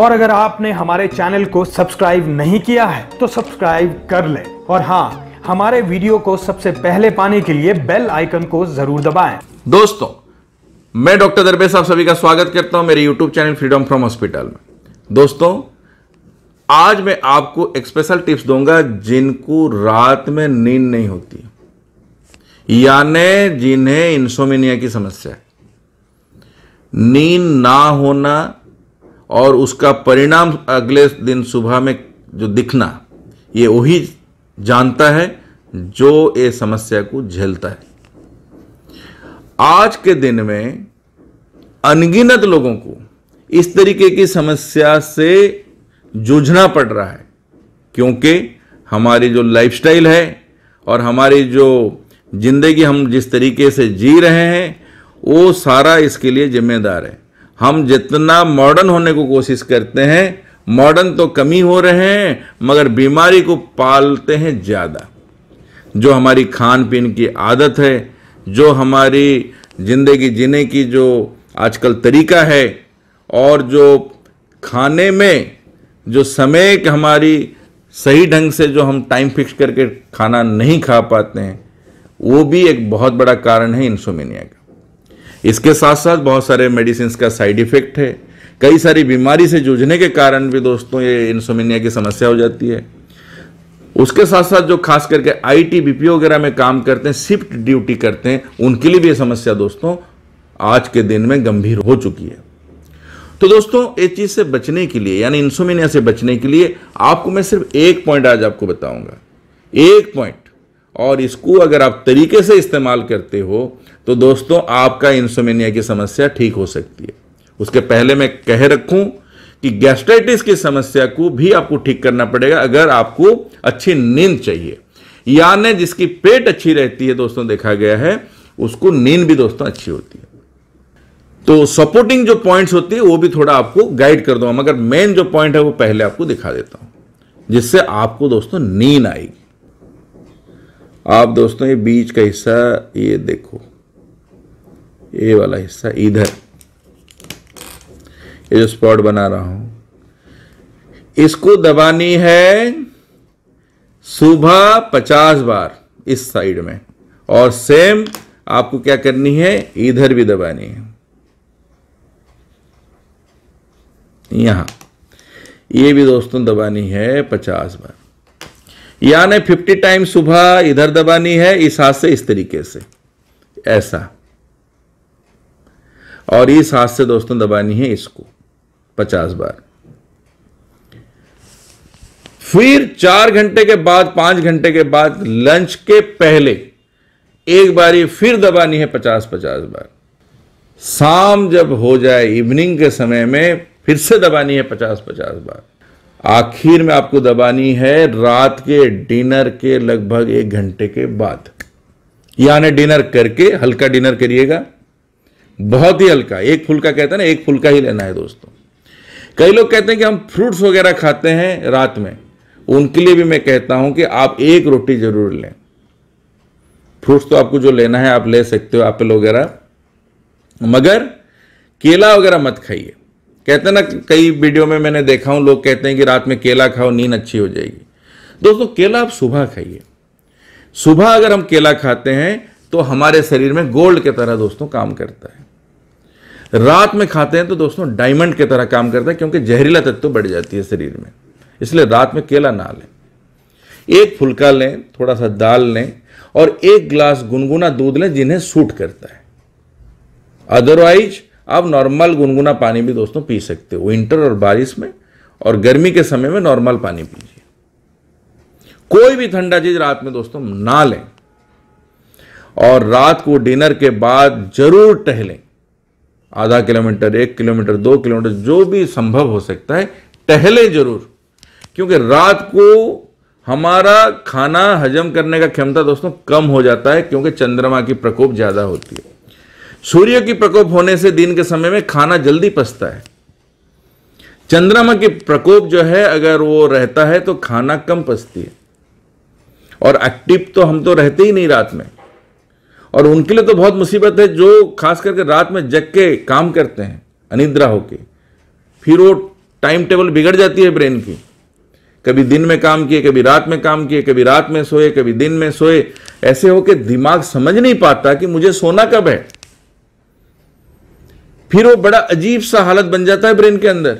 और अगर आपने हमारे चैनल को सब्सक्राइब नहीं किया है तो सब्सक्राइब कर ले और हाँ हमारे वीडियो को सबसे पहले पाने के लिए बेल आइकन को जरूर दबाएं दोस्तों मैं डॉक्टर दरबे साहब सभी का स्वागत करता हूं मेरे YouTube channel freedom from hospital में दोस्तों आज मैं आपको एक स्पेशल टिप्स दूंगा जिनको रात में नींद नहीं होती यानी जिन्हें इंसोमिनिया की समस्या है नींद ना होना और उसका परिणाम अगले दिन सुबह में जो दिखना ये वही जानता है जो ये समस्या को झेलता है आज के दिन में अनगिनत लोगों को इस तरीके की समस्या से जूझना पड़ रहा है क्योंकि हमारी जो लाइफस्टाइल है और हमारी जो जिंदगी हम जिस तरीके से जी रहे हैं वो सारा इसके लिए जिम्मेदार है हम जितना मॉडर्न होने को कोशिश करते हैं मॉडर्न तो कमी हो रहे हैं मगर बीमारी को पालते हैं ज़्यादा जो हमारी खान पीन की आदत है जो हमारी ज़िंदगी जीने की जो आजकल तरीका है और जो खाने में जो समय हमारी सही ढंग से जो हम टाइम फिक्स करके खाना नहीं खा पाते हैं वो भी एक बहुत बड़ा कारण है इंसोमिनिया का इसके साथ साथ बहुत सारे मेडिसिन का साइड इफ़ेक्ट है कई सारी बीमारी से जूझने के कारण भी दोस्तों ये इंसोमिनिया की समस्या हो जाती है उसके साथ साथ जो खास करके आई टी बी पी वगैरह में काम करते हैं शिफ्ट ड्यूटी करते हैं उनके लिए भी ये समस्या दोस्तों आज के दिन में गंभीर हो चुकी है तो दोस्तों इस चीज़ से बचने के लिए यानी इंसोमिनिया से बचने के लिए आपको मैं सिर्फ एक पॉइंट आज आपको बताऊंगा एक पॉइंट और इसको अगर आप तरीके से इस्तेमाल करते हो तो दोस्तों आपका इंसोमेनिया की समस्या ठीक हो सकती है उसके पहले मैं कह रखूं कि गैस्ट्राइटिस की समस्या को भी आपको ठीक करना पड़ेगा अगर आपको अच्छी नींद चाहिए यानी जिसकी पेट अच्छी रहती है दोस्तों देखा गया है उसको नींद भी दोस्तों अच्छी होती है तो सपोर्टिंग जो पॉइंट्स होती है वो भी थोड़ा आपको गाइड कर दूंगा मगर मेन जो पॉइंट है वो पहले आपको दिखा देता हूं जिससे आपको दोस्तों नींद आएगी आप दोस्तों ये बीच का हिस्सा ये देखो ये वाला हिस्सा इधर ये जो स्पॉट बना रहा हूं इसको दबानी है सुबह पचास बार इस साइड में और सेम आपको क्या करनी है इधर भी दबानी है यहां ये भी दोस्तों दबानी है पचास बार यानी फिफ्टी टाइम सुबह इधर दबानी है इस हाथ से इस तरीके से ऐसा और इस हाथ से दोस्तों दबानी है इसको पचास बार फिर चार घंटे के बाद पांच घंटे के बाद लंच के पहले एक बारी फिर दबानी है पचास पचास बार शाम जब हो जाए इवनिंग के समय में फिर से दबानी है पचास पचास बार आखिर में आपको दबानी है रात के डिनर के लगभग एक घंटे के बाद यानी डिनर करके हल्का डिनर करिएगा बहुत ही हल्का एक फुल्का कहते हैं ना एक फुल्का ही लेना है दोस्तों कई लोग कहते हैं कि हम फ्रूट्स वगैरह खाते हैं रात में उनके लिए भी मैं कहता हूं कि आप एक रोटी जरूर लें फ्रूट्स तो आपको जो लेना है आप ले सकते हो एप्पल वगैरह मगर केला वगैरह मत खाइए कहते हैं ना कई वीडियो में मैंने देखा हूं लोग कहते हैं कि रात में केला खाओ नींद अच्छी हो जाएगी दोस्तों केला आप सुबह खाइए सुबह अगर हम केला खाते हैं तो हमारे शरीर में गोल्ड की तरह दोस्तों काम करता है रात में खाते हैं तो दोस्तों डायमंड की तरह काम करता है क्योंकि जहरीला तत्व तो बढ़ जाती है शरीर में इसलिए रात में केला ना लें एक फुलका लें थोड़ा सा दाल लें और एक ग्लास गुनगुना दूध लें जिन्हें सूट करता है अदरवाइज आप नॉर्मल गुनगुना पानी भी दोस्तों पी सकते हो विंटर और बारिश में और गर्मी के समय में नॉर्मल पानी पीजिए कोई भी ठंडा चीज रात में दोस्तों ना लें और रात को डिनर के बाद जरूर टहलें आधा किलोमीटर एक किलोमीटर दो किलोमीटर जो भी संभव हो सकता है टहले जरूर क्योंकि रात को हमारा खाना हजम करने का क्षमता दोस्तों कम हो जाता है क्योंकि चंद्रमा की प्रकोप ज़्यादा होती है सूर्य की प्रकोप होने से दिन के समय में खाना जल्दी पसता है चंद्रमा की प्रकोप जो है अगर वो रहता है तो खाना कम पसती है और एक्टिव तो हम तो रहते ही नहीं रात में और उनके लिए तो बहुत मुसीबत है जो खास करके रात में जग के काम करते हैं अनिद्रा होके फिर वो टाइम टेबल बिगड़ जाती है ब्रेन की कभी दिन में काम किए कभी रात में काम किए कभी रात में सोए कभी दिन में सोए ऐसे हो के दिमाग समझ नहीं पाता कि मुझे सोना कब है फिर वो बड़ा अजीब सा हालत बन जाता है ब्रेन के अंदर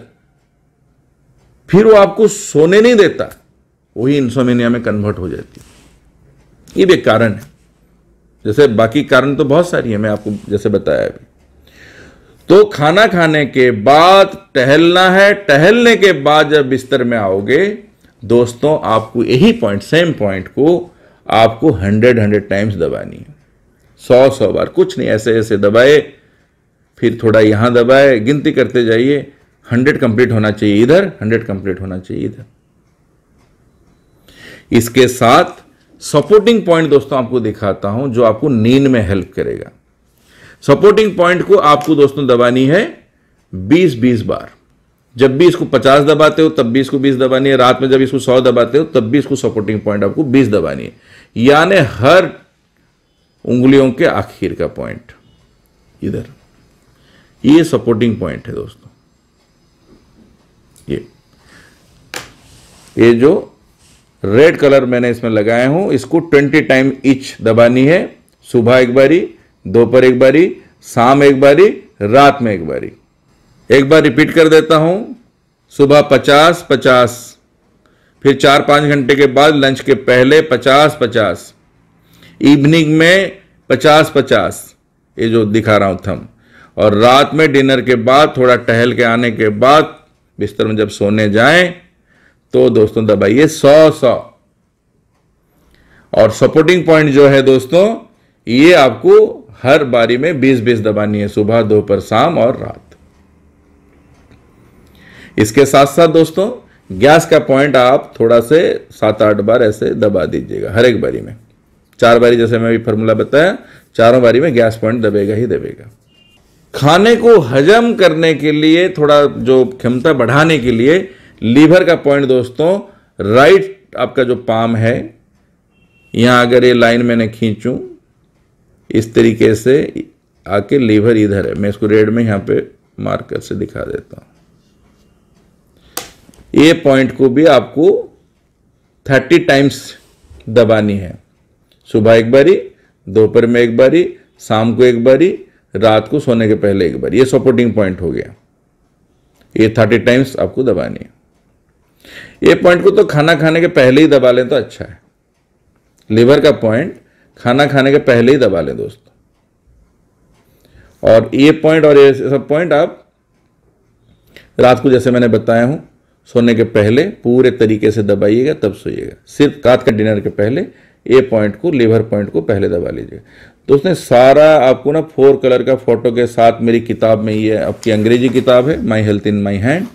फिर वो आपको सोने नहीं देता वही इंसोमेनिया में कन्वर्ट हो जाती ये भी एक कारण है जैसे बाकी कारण तो बहुत सारी है मैं आपको जैसे बताया अभी तो खाना खाने के बाद टहलना है टहलने के बाद जब बिस्तर में आओगे दोस्तों आपको यही पॉइंट सेम पॉइंट को आपको हंड्रेड हंड्रेड टाइम्स दबानी है सौ सौ बार कुछ नहीं ऐसे ऐसे दबाए फिर थोड़ा यहां दबाए गिनती करते जाइए हंड्रेड कंप्लीट होना चाहिए इधर हंड्रेड कंप्लीट होना चाहिए इधर इसके साथ सपोर्टिंग पॉइंट दोस्तों आपको दिखाता हूं जो आपको नींद में हेल्प करेगा सपोर्टिंग पॉइंट को आपको दोस्तों दबानी है 20-20 बार जब भी इसको 50 दबाते हो तब भी इसको 20 दबानी है रात में जब इसको 100 दबाते हो तब भी इसको सपोर्टिंग पॉइंट आपको 20 दबानी है यानी हर उंगलियों के आखिर का पॉइंट इधर ये सपोर्टिंग पॉइंट है दोस्तों ये ये जो रेड कलर मैंने इसमें लगाया हूं इसको ट्वेंटी टाइम इच दबानी है सुबह एक बारी दोपहर एक बारी शाम एक बारी रात में एक बारी एक बार रिपीट कर देता हूं सुबह पचास पचास फिर चार पाँच घंटे के बाद लंच के पहले पचास पचास इवनिंग में पचास पचास ये जो दिखा रहा हूं थम और रात में डिनर के बाद थोड़ा टहल के आने के बाद बिस्तर में जब सोने जाएं तो दोस्तों दबाइए सौ सौ और सपोर्टिंग पॉइंट जो है दोस्तों ये आपको हर बारी में बीस बीस दबानी है सुबह दोपहर शाम और रात इसके साथ साथ दोस्तों गैस का पॉइंट आप थोड़ा से सात आठ बार ऐसे दबा दीजिएगा हर एक बारी में चार बारी जैसे मैं अभी फॉर्मूला बताया चारों बारी में गैस पॉइंट दबेगा ही दबेगा खाने को हजम करने के लिए थोड़ा जो क्षमता बढ़ाने के लिए लीवर का पॉइंट दोस्तों राइट आपका जो पाम है यहां अगर ये लाइन मैंने खींचू इस तरीके से आके लीवर इधर है मैं इसको रेड में यहां पे मार्कर से दिखा देता हूं ये पॉइंट को भी आपको थर्टी टाइम्स दबानी है सुबह एक बारी दोपहर में एक बारी शाम को एक बारी रात को सोने के पहले एक बार ये सपोर्टिंग पॉइंट हो गया ये थर्टी टाइम्स आपको दबानी है ये पॉइंट को तो खाना खाने के पहले ही दबा लें तो अच्छा है लीवर का पॉइंट खाना खाने के पहले ही दबा लें दोस्तों और ये पॉइंट और ये सब पॉइंट आप रात को जैसे मैंने बताया हूं सोने के पहले पूरे तरीके से दबाइएगा तब सोइएगा सिर्फ रात का डिनर के पहले ए पॉइंट को लीवर पॉइंट को पहले दबा लीजिएगा दोस्तों सारा आपको ना फोर कलर का फोटो के साथ मेरी किताब में ये आपकी अंग्रेजी किताब है my health in my hand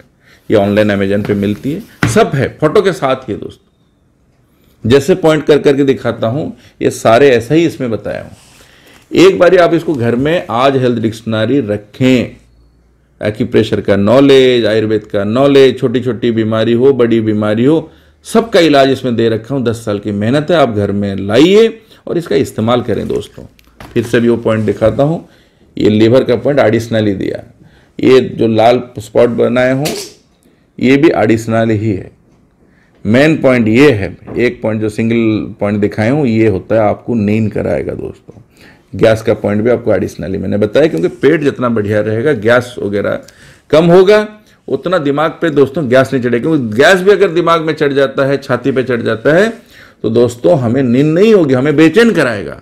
ये ऑनलाइन अमेजन पे मिलती है सब है फोटो के साथ ही दोस्तों जैसे पॉइंट कर करके दिखाता हूँ ये सारे ऐसा ही इसमें बताया हूँ एक बार आप इसको घर में आज हेल्थ डिक्शनरी रखें एक्यूप्रेशर का नॉलेज आयुर्वेद का नॉलेज छोटी छोटी बीमारी हो बड़ी बीमारी हो सबका इलाज इसमें दे रखा हूँ दस साल की मेहनत है आप घर में लाइए और इसका इस्तेमाल करें दोस्तों फिर से भी वो पॉइंट दिखाता हूँ ये लीवर का पॉइंट एडिशनली दिया ये जो लाल स्पॉट बनाए हों ये भी एडिशनल ही है मेन पॉइंट ये है एक पॉइंट जो सिंगल पॉइंट दिखाए हूँ ये होता है आपको नींद कराएगा दोस्तों गैस का पॉइंट भी आपको एडिशनली मैंने बताया क्योंकि पेट जितना बढ़िया रहेगा गैस वगैरह कम होगा उतना दिमाग पे दोस्तों गैस नहीं चढ़ेगा क्योंकि गैस भी अगर दिमाग में चढ़ जाता है छाती पे चढ़ जाता है तो दोस्तों हमें नींद नहीं होगी हमें बेचैन कराएगा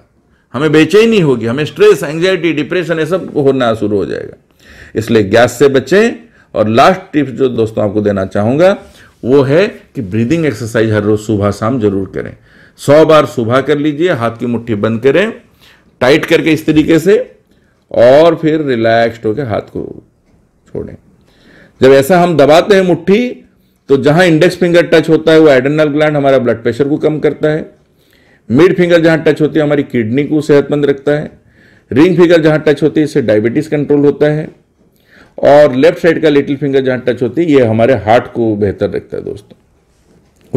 हमें बेचैनी होगी हमें स्ट्रेस एंग्जाइटी डिप्रेशन ये सब होना शुरू हो जाएगा इसलिए गैस से बचें और लास्ट टिप्स जो दोस्तों आपको देना चाहूँगा वो है कि ब्रीदिंग एक्सरसाइज हर रोज़ सुबह शाम जरूर करें सौ बार सुबह कर लीजिए हाथ की मुट्ठी बंद करें टाइट करके इस तरीके से और फिर रिलैक्स्ड होकर हाथ को छोड़ें जब ऐसा हम दबाते हैं मुट्ठी तो जहां इंडेक्स फिंगर टच होता है वो एडनल ग्लैंड हमारा ब्लड प्रेशर को कम करता है मिड फिंगर जहां टच होती है हमारी किडनी को सेहतमंद रखता है रिंग फिंगर जहां टच होती है इससे डायबिटीज कंट्रोल होता है और लेफ्ट साइड का लिटिल फिंगर जहां टच होती है ये हमारे हार्ट को बेहतर रखता है दोस्तों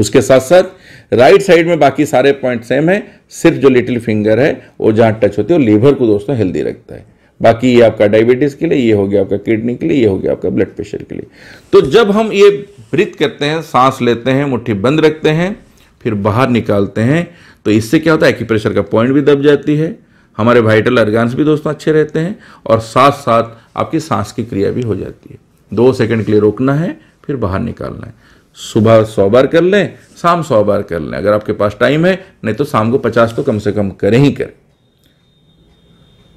उसके साथ साथ राइट साइड में बाकी सारे पॉइंट सेम है सिर्फ जो लिटिल फिंगर है वो जहां टच होती है वो लीवर को दोस्तों हेल्दी रखता है बाकी ये आपका डायबिटीज़ के लिए ये हो गया आपका किडनी के लिए ये हो गया आपका ब्लड प्रेशर के लिए तो जब हम ये ब्रिथ करते हैं सांस लेते हैं मुट्ठी बंद रखते हैं फिर बाहर निकालते हैं तो इससे क्या होता है एक्यूप्रेशर का पॉइंट भी दब जाती है हमारे वाइटल अर्गान्स भी दोस्तों अच्छे रहते हैं और साथ साथ आपकी सांस की क्रिया भी हो जाती है दो सेकंड के लिए रोकना है फिर बाहर निकालना है सुबह सौ बार कर लें शाम सौ बार कर लें अगर आपके पास टाइम है नहीं तो शाम को पचास तो कम से कम करें ही करें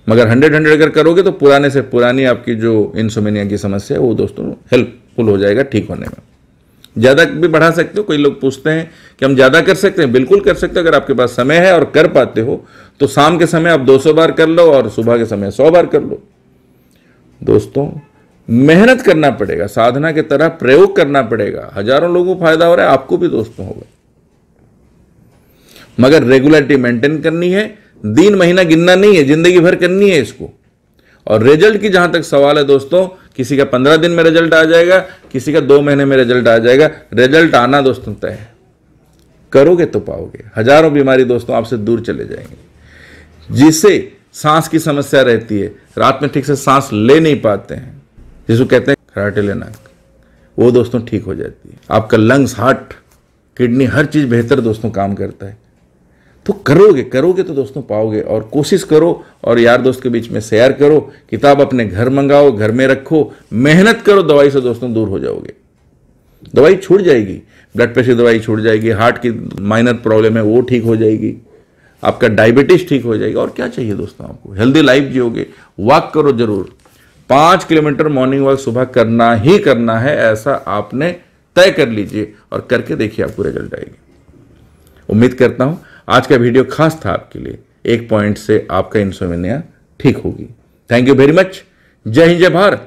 मगर हंड्रेड हंड्रेड अगर करोगे तो पुराने से पुरानी आपकी जो इंसोमेनिया की समस्या है वो दोस्तों हेल्पफुल हो जाएगा ठीक होने में ज़्यादा भी बढ़ा सकते हो कोई लोग पूछते हैं कि हम ज़्यादा कर सकते हैं बिल्कुल कर सकते हो अगर आपके पास समय है और कर पाते हो तो शाम के समय आप 200 बार कर लो और सुबह के समय 100 बार कर लो दोस्तों मेहनत करना पड़ेगा साधना के तरह प्रयोग करना पड़ेगा हजारों लोगों को फायदा हो रहा है आपको भी दोस्तों होगा मगर रेगुलरिटी मेंटेन करनी है दिन महीना गिनना नहीं है जिंदगी भर करनी है इसको और रिजल्ट की जहां तक सवाल है दोस्तों किसी का पंद्रह दिन में रिजल्ट आ जाएगा किसी का दो महीने में रिजल्ट आ जाएगा रिजल्ट आना दोस्तों तय है करोगे तो पाओगे हजारों बीमारी दोस्तों आपसे दूर चले जाएंगे जिसे सांस की समस्या रहती है रात में ठीक से सांस ले नहीं पाते हैं जिसको कहते हैं खराटे लेना वो दोस्तों ठीक हो जाती है आपका लंग्स हार्ट किडनी हर चीज़ बेहतर दोस्तों काम करता है तो करोगे करोगे तो दोस्तों पाओगे और कोशिश करो और यार दोस्त के बीच में शेयर करो किताब अपने घर मंगाओ घर में रखो मेहनत करो दवाई से दोस्तों दूर हो जाओगे दवाई छूट जाएगी ब्लड प्रेशर दवाई छूट जाएगी हार्ट की माइनर प्रॉब्लम है वो ठीक हो जाएगी आपका डायबिटीज ठीक हो जाएगी और क्या चाहिए दोस्तों आपको हेल्दी लाइफ जियोगे वॉक करो जरूर पाँच किलोमीटर मॉर्निंग वॉक सुबह करना ही करना है ऐसा आपने तय कर लीजिए और करके देखिए आपको रिजल्ट आएगी उम्मीद करता हूँ आज का वीडियो खास था आपके लिए एक पॉइंट से आपका इंसोमिनिया ठीक होगी थैंक यू वेरी मच जय हिंद जय भारत